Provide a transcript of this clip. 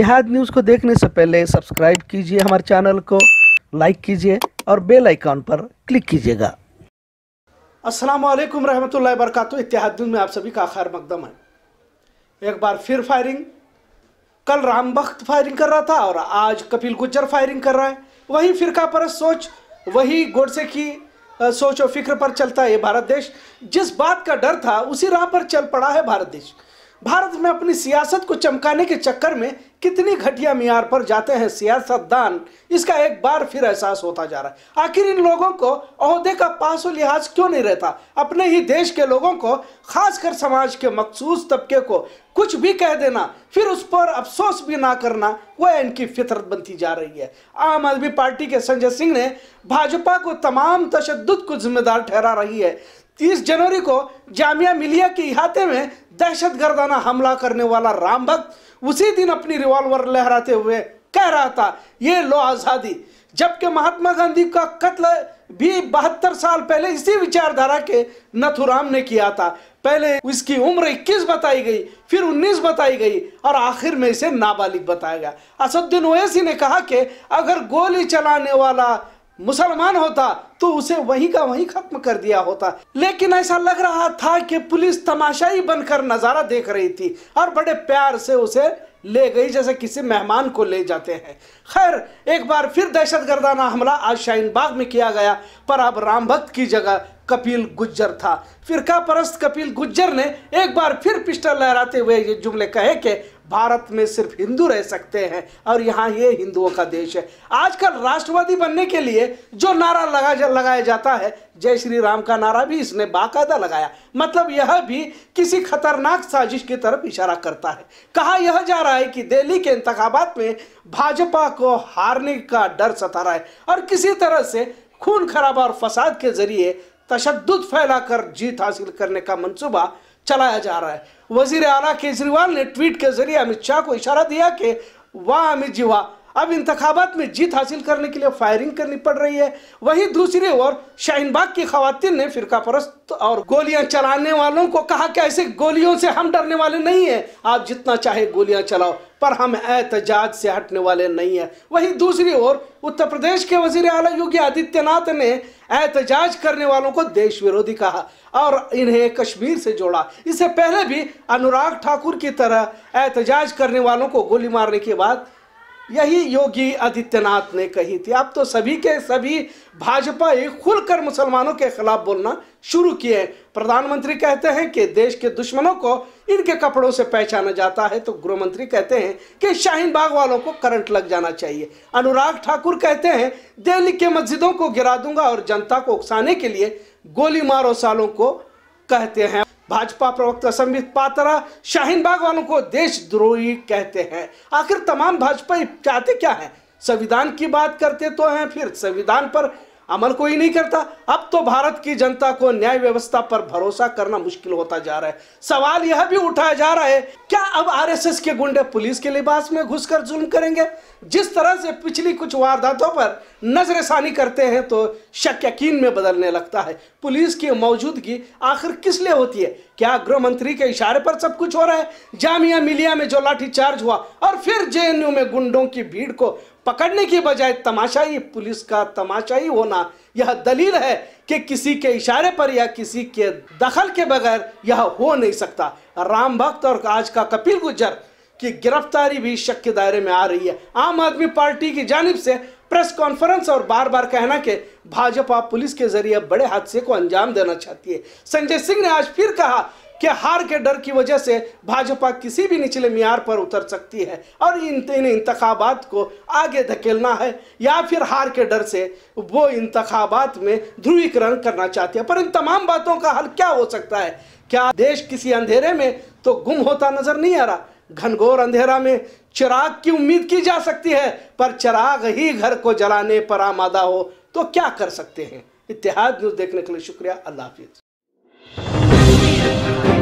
इतिहाद news को देखने से पहले सब्सक्राइब कीजिए हमारे चैनल को लाइक कीजिए और बेल आइकॉन पर क्लिक कीजिएगा अस्सलाम वालेकुम रहमतुल्लाहि वरकत इतिहाद न्यूज़ में आप सभी का खैर मकदम है एक बार फिर फायरिंग कल राम बख्त फायरिंग कर रहा था और आज कपिल गुज्जर फायरिंग कर रहा है वही फिरका पर सोच वही गोडसे की सोच और फिक्र पर चलता है ये भारत देश जिस बात का डर था उसी राह पर चल पड़ा है भारत देश भारत में अपनी सियासत को चमकाने के चक्कर में कितनी घटिया मीयार पर जाते हैं सियासतदान इसका एक बार फिर एहसास होता जा रहा है आखिर इन लोगों को अहदे का पास और लिहाज क्यों नहीं रहता अपने ही देश के लोगों को खासकर समाज के मखसूस तबके को कुछ भी कह देना फिर उस पर अफसोस भी ना करना वह इनकी फितरत बनती जा रही है आम आदमी पार्टी के संजय सिंह ने भाजपा को तमाम तशद को जिम्मेदार ठहरा रही है 30 जनवरी को जामिया मिलिया के इहाते में दहशत गर्दाना हमला करने वाला राम भक्त उसी दिन अपनी रिवॉल्वर लहराते हुए कह रहा था ये लो आज़ादी जबकि महात्मा गांधी का कत्ल भी बहत्तर साल पहले इसी विचारधारा के नथुराम ने किया था पहले उसकी उम्र 21 बताई गई फिर 19 बताई गई और आखिर में इसे नाबालिग बताया गया असदुद्दीन ओवैसी ने कहा कि अगर गोली चलाने वाला मुसलमान होता तो उसे वहीं का वहीं खत्म कर दिया होता लेकिन ऐसा लग रहा था कि पुलिस तमाशाई बनकर नज़ारा देख रही थी और बड़े प्यार से उसे ले गई जैसे किसी मेहमान को ले जाते हैं खैर एक बार फिर दहशत गर्दाना हमला आज शाहीन बाग में किया गया पर अब राम भक्त की जगह कपिल गुज्जर था का परस्त कपिल गुज्जर ने एक बार फिर पिस्टल लहराते हुए ये जुमले कहे कि भारत में सिर्फ हिंदू रह सकते हैं और यहाँ ये हिंदुओं का देश है आजकल राष्ट्रवादी बनने के लिए जो नारा लगा जा, लगाया जाता है जय श्री राम का नारा भी इसने बाकायदा लगाया मतलब यह भी किसी खतरनाक साजिश की तरफ इशारा करता है कहा यह जा रहा है कि दिल्ली के इंतबात में भाजपा को हारने का डर सता रहा है और किसी तरह से खून खराबा और फसाद के जरिए तशद फैलाकर जीत हासिल करने का मनसूबा चलाया जा रहा है वजीर अला केजरीवाल ने ट्वीट के जरिए अमित शाह को इशारा दिया कि वाह अमित जी वाह अब इंतबात में जीत हासिल करने के लिए फायरिंग करनी पड़ रही है वहीं दूसरी ओर शाहीनबाग की खातन ने फिरका परस्त और गोलियां चलाने वालों को कहा कि ऐसे गोलियों से हम डरने वाले नहीं हैं आप जितना चाहे गोलियां चलाओ पर हम एहतजाज से हटने वाले नहीं हैं वहीं दूसरी ओर उत्तर प्रदेश के वजीर अला योगी आदित्यनाथ ने एहतजाज करने वालों को देश विरोधी कहा और इन्हें कश्मीर से जोड़ा इससे पहले भी अनुराग ठाकुर की तरह एहतजाज करने वालों को गोली मारने के बाद यही योगी आदित्यनाथ ने कही थी अब तो सभी के सभी भाजपा ही खुलकर मुसलमानों के खिलाफ बोलना शुरू किए हैं प्रधानमंत्री कहते हैं कि देश के दुश्मनों को इनके कपड़ों से पहचाना जाता है तो गृह मंत्री कहते हैं कि शाहीन बाग वालों को करंट लग जाना चाहिए अनुराग ठाकुर कहते हैं दिल्ली के मस्जिदों को गिरा दूंगा और जनता को उकसाने के लिए गोली मारो सालों को कहते हैं भाजपा प्रवक्ता संबित पात्रा शाहीन बाग वालों को देशद्रोही कहते हैं आखिर तमाम भाजपा चाहते क्या है संविधान की बात करते तो हैं फिर संविधान पर अमल कोई नहीं करता अब तो भारत की जनता को न्याय व्यवस्था पर भरोसा करना मुश्किल होता जा रहा है सवाल यह भी उठाया जा रहा है क्या अब आरएसएस के गुंडे पुलिस के लिबास में घुसकर जुल्म करेंगे जिस तरह से पिछली कुछ वारदातों पर नजरसानी करते हैं तो शक यकीन में बदलने लगता है पुलिस की मौजूदगी आखिर किस लिए होती है क्या गृह मंत्री के इशारे पर सब कुछ हो रहा है जामिया मिलिया में जो लाठीचार्ज हुआ और फिर जे में गुंडों की भीड़ को पकड़ने के बजाय तमाशाई पुलिस का तमाशाई होना यह दलील है कि किसी के इशारे पर या किसी के दखल के बगैर यह हो नहीं सकता राम भक्त और आज का कपिल गुजर की गिरफ्तारी भी शक के दायरे में आ रही है आम आदमी पार्टी की जानब से प्रेस कॉन्फ्रेंस और बार बार कहना कि भाजपा पुलिस के जरिए बड़े हादसे को अंजाम देना चाहती है संजय सिंह ने आज फिर कहा क्या हार के डर की वजह से भाजपा किसी भी निचले मीयार पर उतर सकती है और इन इन इंतबात को आगे धकेलना है या फिर हार के डर से वो इंतबात में ध्रुवीकरण करना चाहती है पर इन तमाम बातों का हल क्या हो सकता है क्या देश किसी अंधेरे में तो गुम होता नजर नहीं आ रहा घनघोर अंधेरा में चिराग की उम्मीद की जा सकती है पर चिराग ही घर को जलाने पर आमादा हो तो क्या कर सकते हैं इतिहाद न्यूज़ देखने के लिए शुक्रिया अल्लाह हाफिज़ Thank you.